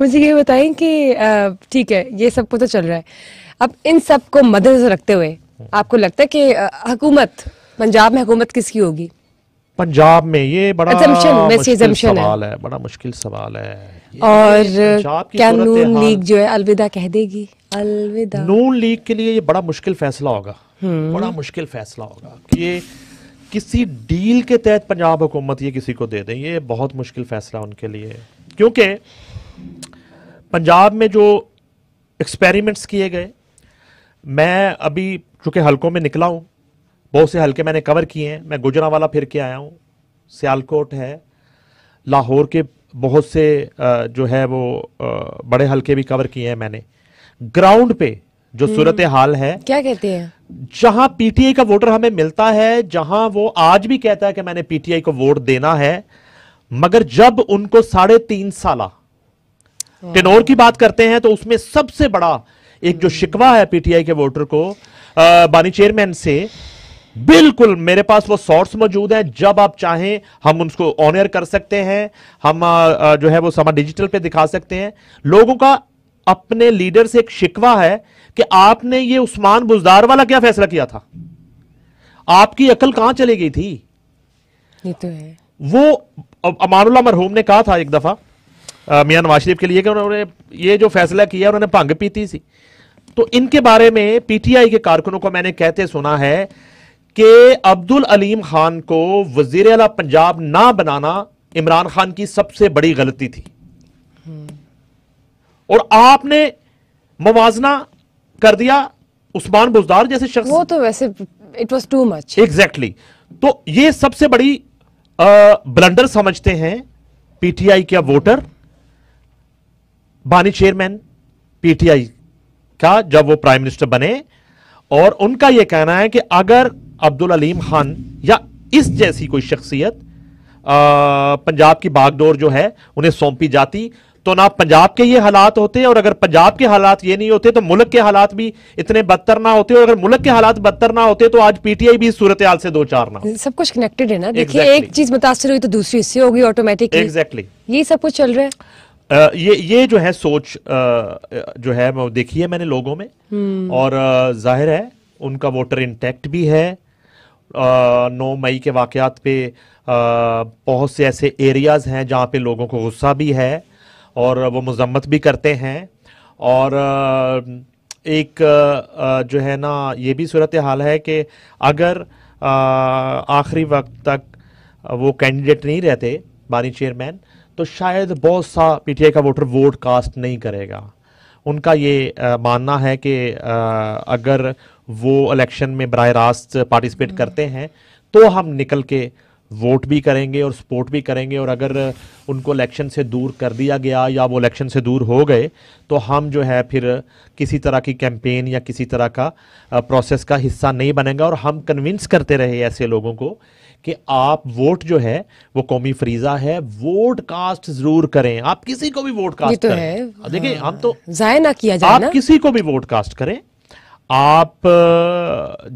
मुझे ये बताएं कि ठीक है ये सब को तो चल रहा है अब इन सब को मद्देनजर रखते हुए आपको लगता है कि हुकूमत पंजाब में हुकूमत किसकी होगी पंजाब में ये बड़ा मुश्किल सवाल है।, है बड़ा मुश्किल सवाल है और क्या नून लीग जो है अलविदा कह देगी अलविदा नून लीग के लिए ये बड़ा मुश्किल फैसला होगा हम्म। बड़ा मुश्किल फैसला होगा कि ये किसी डील के तहत पंजाब हुकूमत ये किसी को दे दें ये बहुत मुश्किल फैसला उनके लिए क्योंकि पंजाब में जो एक्सपेरिमेंट्स किए गए मैं अभी चूँकि हल्कों में निकला हूँ बहुत से हल्के मैंने कवर किए हैं मैं गुजरा वाला फिर के आया हूँ सियालकोट है लाहौर के बहुत से जो है वो बड़े हल्के भी कवर किए हैं मैंने ग्राउंड पे जो हम्म। सूरत हाल है क्या कहते हैं जहां पीटीआई का वोटर हमें मिलता है जहां वो आज भी कहता है कि मैंने पीटीआई को वोट देना है मगर जब उनको साढ़े तीन साल टेनोर हाँ। की बात करते हैं तो उसमें सबसे बड़ा एक जो हम्म। शिकवा है पीटीआई के वोटर को बानी चेयरमैन से बिल्कुल मेरे पास वो सोर्स मौजूद है जब आप चाहें हम उसको ऑनर कर सकते हैं हम आ, जो है वो समा डिजिटल पे दिखा सकते हैं लोगों का अपने लीडर से एक शिकवा है कि आपने ये उस्मान बुजदार वाला क्या फैसला किया था आपकी अकल कहां चली गई थी ये तो है वो अमानुल्ला मरहूम ने कहा था एक दफा मियाँ नवाज शरीफ के लिए कि उन्होंने ये जो फैसला किया उन्होंने भंग पीती थी तो इनके बारे में पीटीआई के कारकुनों को मैंने कहते सुना है कि अब्दुल अलीम खान को वजीर अला पंजाब ना बनाना इमरान खान की सबसे बड़ी गलती थी हम्म। और आपने मुजना कर दिया उस्मान बुजदार जैसे शख्स वो तो वैसे it was too much exactly तो ये सबसे बड़ी ब्लंडर समझते हैं पीटीआई के वोटर बानी चेयरमैन पीटीआई का जब वो प्राइम मिनिस्टर बने और उनका यह कहना है कि अगर अब्दुल अलीम खान या इस जैसी कोई शख्सियत पंजाब की बागडोर जो है उन्हें सौंपी जाती तो ना पंजाब के ये हालात होते और अगर पंजाब के हालात ये नहीं होते तो मुल्क के हालात भी इतने बदतर ना होते और अगर मुल्क के हालात बदतर ना होते तो आज पीटीआई भी सूरत हाल से दो चार ना सब कुछ कनेक्टेड है ना देखिए exactly. एक चीज मुतासर हुई तो दूसरी इससे होगी ऑटोमेटिकली एग्जैक्टली exactly. ये सब कुछ चल रहा है ये ये जो है सोच आ, जो है देखी है मैंने लोगों में हम्म। और आ, जाहिर है उनका वोटर इंटैक्ट भी है नौ मई के वाकयात पे बहुत से ऐसे एरियाज़ हैं जहाँ पे लोगों को गुस्सा भी है और वो मजम्मत भी करते हैं और एक जो है ना ये भी सूरत हाल है कि अगर आखिरी वक्त तक वो कैंडिडेट नहीं रहते बानी चेयरमैन तो शायद बहुत सा पीटीआई का वोटर वोट कास्ट नहीं करेगा उनका ये आ, मानना है कि आ, अगर वो इलेक्शन में बर रास्त पार्टिसिपेट हम्म। करते हैं तो हम निकल के वोट भी करेंगे और सपोर्ट भी करेंगे और अगर उनको इलेक्शन से दूर कर दिया गया या वो इलेक्शन से दूर हो गए तो हम जो है फिर किसी तरह की कैंपेन या किसी तरह का प्रोसेस का हिस्सा नहीं बनेगा और हम कन्विंस करते रहे ऐसे लोगों को कि आप वोट जो है वो कौमी फरीजा है वोट कास्ट जरूर करें आप किसी को भी वोट कास्ट तो करें देखिए हाँ। हम तो जाया ना किया जाए आप ना? किसी को भी वोट कास्ट करें आप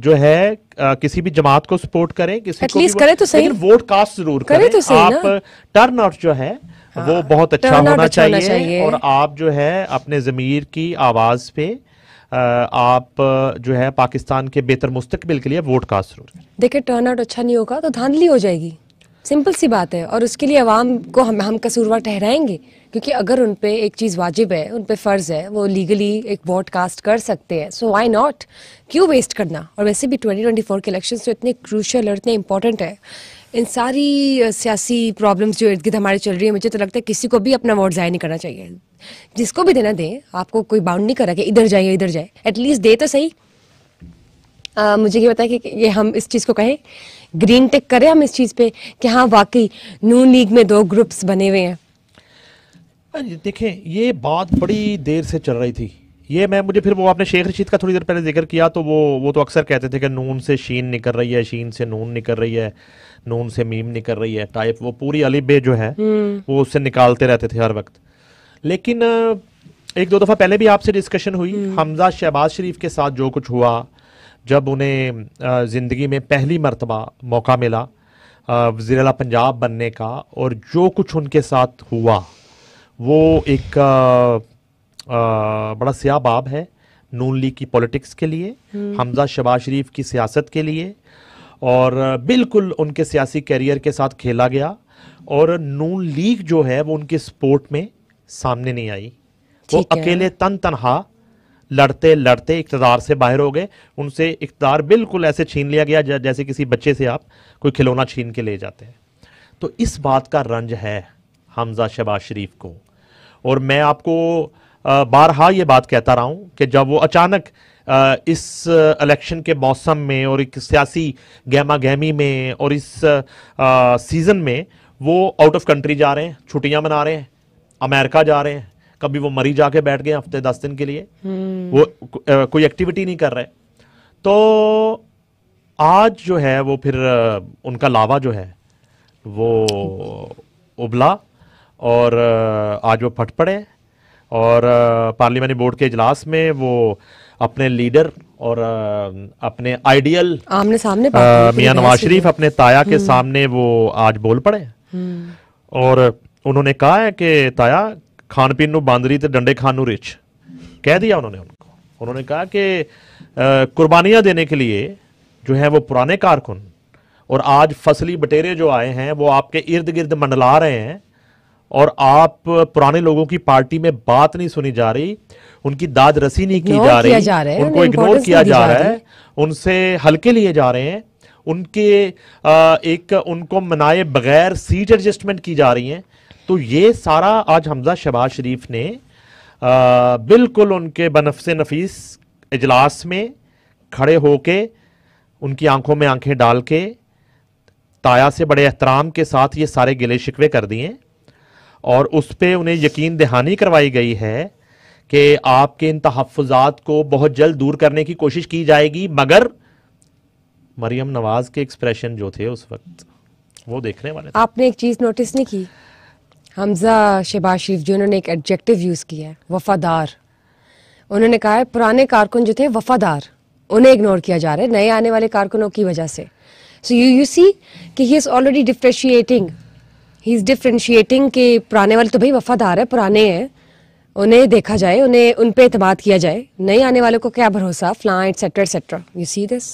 जो है किसी भी जमात को सपोर्ट करें किसी को भी करें तो सही वोट कास्ट जरूर करें, करें तो सही आप टर्न आउट जो है हाँ, वो बहुत अच्छा होना अच्छा चाहिए और आप जो है अपने जमीर की आवाज पे आप जो है पाकिस्तान के बेहतर मुस्तकबिल के लिए वोट कास्ट जरूर देखिए टर्न आउट अच्छा नहीं होगा तो धांधली हो जाएगी सिंपल सी बात है और उसके लिए अवाम को हम हम कसूरवार ठहराएंगे क्योंकि अगर उन पर एक चीज़ वाजिब है उन पर फ़र्ज़ है वो लीगली एक वोट कास्ट कर सकते हैं सो वाई नॉट क्यों वेस्ट करना और वैसे भी 2024 के इलेक्शन तो इतने क्रूशल और इतने इंपॉर्टेंट है इन सारी सियासी प्रॉब्लम्स जो इर्द गिर्द हमारे चल रही है मुझे तो लगता है किसी को भी अपना वोट ज़ाया नहीं करना चाहिए जिसको भी देना दें आपको कोई बाउंड नहीं करा कि इधर जाइए इधर जाए एटलीस्ट दे तो सही आ, मुझे ये बताया कि ये हम इस चीज़ को कहें ग्रीन टेक करें हम इस चीज़ पे कि हाँ वाकई नून लीग में दो ग्रुप्स बने हुए हैं हाँ देखें ये बात बड़ी देर से चल रही थी ये मैं मुझे फिर वो आपने शेख रशीद का थोड़ी देर पहले जिक्र किया तो वो वो तो अक्सर कहते थे कि नून से शीन निकल रही है शीन से नून निकल रही है नून से मीम निकल रही है टाइप वो पूरी अली बे जो है हम्म। वो उससे निकालते रहते थे हर वक्त लेकिन एक दो दफ़ा पहले भी आपसे डिस्कशन हुई हम्म। हमजा शहबाज शरीफ के साथ जो कुछ हुआ जब उन्हें ज़िंदगी में पहली मरतबा मौका मिला वजीरला पंजाब बनने का और जो कुछ उनके साथ हुआ वो एक आ, आ, बड़ा स्या बाब है नून लीग की पॉलिटिक्स के लिए हम्म। हमजा शबाज शरीफ की सियासत के लिए और बिल्कुल उनके सियासी कैरियर के साथ खेला गया और नून लीग जो है वो उनके स्पोर्ट में सामने नहीं आई वो अकेले तन तनहा लड़ते लड़ते इकतदार से बाहर हो गए उनसे इकतदार बिल्कुल ऐसे छीन लिया गया जैसे किसी बच्चे से आप कोई खिलौना छीन के ले जाते हैं तो इस बात का रंज है हमजा शहबाज शरीफ को और मैं आपको बारहा ये बात कहता रहा हूँ कि जब वो अचानक इस इलेक्शन के मौसम में और एक सियासी गहमा गहमी में और इस सीज़न में वो आउट ऑफ कंट्री जा रहे हैं छुट्टियां मना रहे हैं अमेरिका जा रहे हैं कभी वो मरी जाके बैठ गए हफ्ते दस दिन के लिए हम्म। वो कोई एक्टिविटी नहीं कर रहे तो आज जो है वो फिर उनका लावा जो है वो उबला और आज वो फट पड़े और पार्लियामानी बोर्ड के इजलास में वो अपने लीडर और अपने आइडियल आमने सामने मियाँ नवाज शरीफ अपने ताया के हम्म। सामने वो आज बोल पड़े हम्म। और उन्होंने कहा है कि ताया खान पीन नु बांदरी ते डंडे खान रिच कह दिया उन्होंने उनको उन्होंने कहा कि कुर्बानियाँ देने के लिए जो है वो पुराने कारकुन और आज फसली बटेरे जो आए हैं वो आपके इर्द गिर्द मंडला रहे हैं और आप पुराने लोगों की पार्टी में बात नहीं सुनी जा रही उनकी दाद रसी नहीं की जा रही जा रहे उनको इग्नोर किया जा रहा है उनसे हल्के लिए जा रहे हैं उनके एक उनको मनाए बगैर सीट एडजस्टमेंट की जा रही हैं तो ये सारा आज हमजा शहबाज शरीफ ने आ, बिल्कुल उनके बनफस नफीस इजलास में खड़े होके उनकी आंखों में आंखें डाल के ताया से बड़े एहतराम के साथ ये सारे गिले शिकवे कर दिए और उस पर उन्हें यकीन दहानी करवाई गई है कि आपके इन तहफ़ात को बहुत जल्द दूर करने की कोशिश की जाएगी मगर मरियम नवाज के एक्सप्रेशन जो थे उस वक्त वो देखने वाले आपने एक चीज़ नोटिस नहीं की हमजा शहबाज शरीफ जो उन्होंने एक एडजेक्टिव यूज़ किया है वफादार उन्होंने कहा है पुराने कारकुन जो थे वफादार उन्हें इग्नोर किया जा रहा है नए आने वाले कारकुनों की वजह से सो यू यू सी कि he is already differentiating he is differentiating कि पुराने वाले तो भाई वफादार है पुराने हैं उन्हें देखा जाए उन्हें उन पर अतमाद किया जाए नए आने वालों को क्या भरोसा फ्लां etcetera etcetera you see this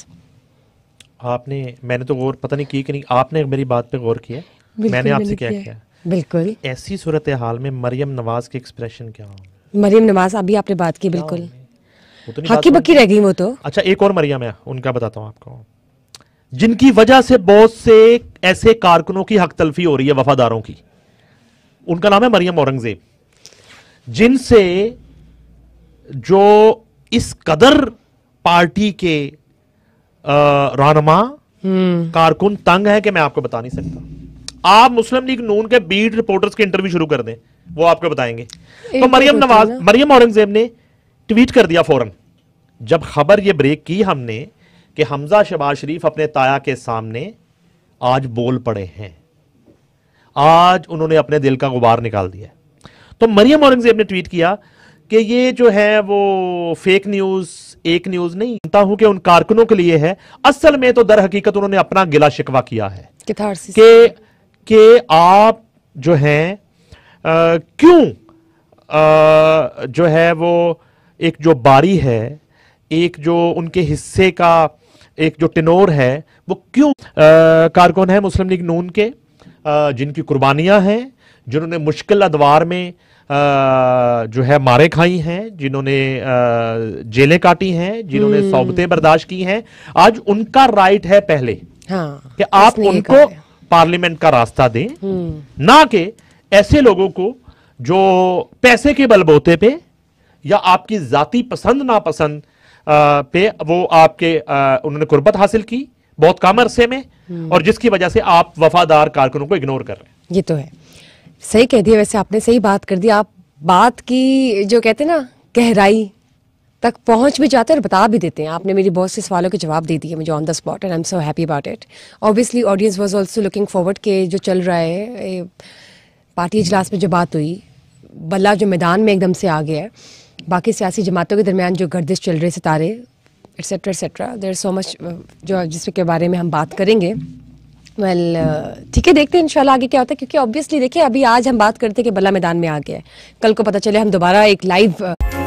आपने मैंने तो गौर पता नहीं की कि नहीं आपने मेरी बात पे गौर किया मैंने आपसे क्या किया बिल्कुल ऐसी सूरत हाल में मरियम नवाज के एक्सप्रेशन क्या हो मरियम नवाज अभी आपने बात की बिल्कुल तो हकी बक्की रह गई वो तो अच्छा एक और मरियम है उनका बताता हूँ आपको जिनकी वजह से बहुत से ऐसे कारकुनों की हक तलफी हो रही है वफादारों की उनका नाम है मरियम औरंगजेब जिनसे जो इस कदर पार्टी के रहनमा हम्म। कारकुन तंग है कि मैं आपको बता नहीं सकता आप मुस्लिम लीग नून के बीट रिपोर्टर्स के इंटरव्यू शुरू कर दें वो आपको बताएंगे तो मरियम नवाज मरियम औरंगजेब ने ट्वीट कर दिया फौरन जब खबर ये ब्रेक की हमने कि हमजा शबाज शरीफ अपने ताया के सामने आज बोल पड़े हैं आज उन्होंने अपने दिल का गुबार निकाल दिया तो मरियम औरंगजेब ने ट्वीट किया कि ये जो है वो फेक न्यूज़ एक न्यूज़ नहीं जानता हूं कि उन कारकुनों के लिए है असल में तो दर हकीकत उन्होंने अपना गिला शिकवा किया है कि के आप जो हैं क्यों जो है वो एक जो बारी है एक जो उनके हिस्से का एक जो टिनोर है वो क्यों कारकुन है मुस्लिम लीग नून के आ, जिनकी कुर्बानियां हैं जिन्होंने मुश्किल अदवार में आ, जो है मारे खाई हैं जिन्होंने जेलें काटी हैं जिन्होंने हम्म। सौबतें बर्दाश्त की हैं आज उनका राइट है पहले हाँ, कि आप उनको पार्लियामेंट का रास्ता दें हम्म। ना कि ऐसे लोगों को जो पैसे के बलबोते पे या आपकी जाति पसंद नापसंद पे वो आपके उन्होंने गुर्बत हासिल की बहुत कम अरसे में हम्म। और जिसकी वजह से आप वफादार कारकुनों को इग्नोर कर रहे हैं ये तो है सही कह दिया वैसे आपने सही बात कर दी आप बात की जो कहते हैं ना गहराई तक पहुंच भी जाते हैं और बता भी देते हैं आपने मेरी बहुत से सवालों के जवाब दे दिए मुझे on the spot and I am so happy about it obviously audience was also looking forward के जो चल रहा है पार्टी इजलास में जो बात हुई बल्ला जो मैदान में एकदम से आ गया है बाकी सियासी जमातों के दरमियान जो गर्दिश चल रही सितारे etcetera etcetera there so much जो जिसके बारे में हम बात करेंगे वेल well, uh, ठीक है देखते हैं इंशाल्लाह आगे क्या होता है क्योंकि ऑब्वियसली देखिए अभी आज हम बात करते हैं कि बल्ला मैदान में आ गया है कल को पता चले हम दोबारा एक लाइव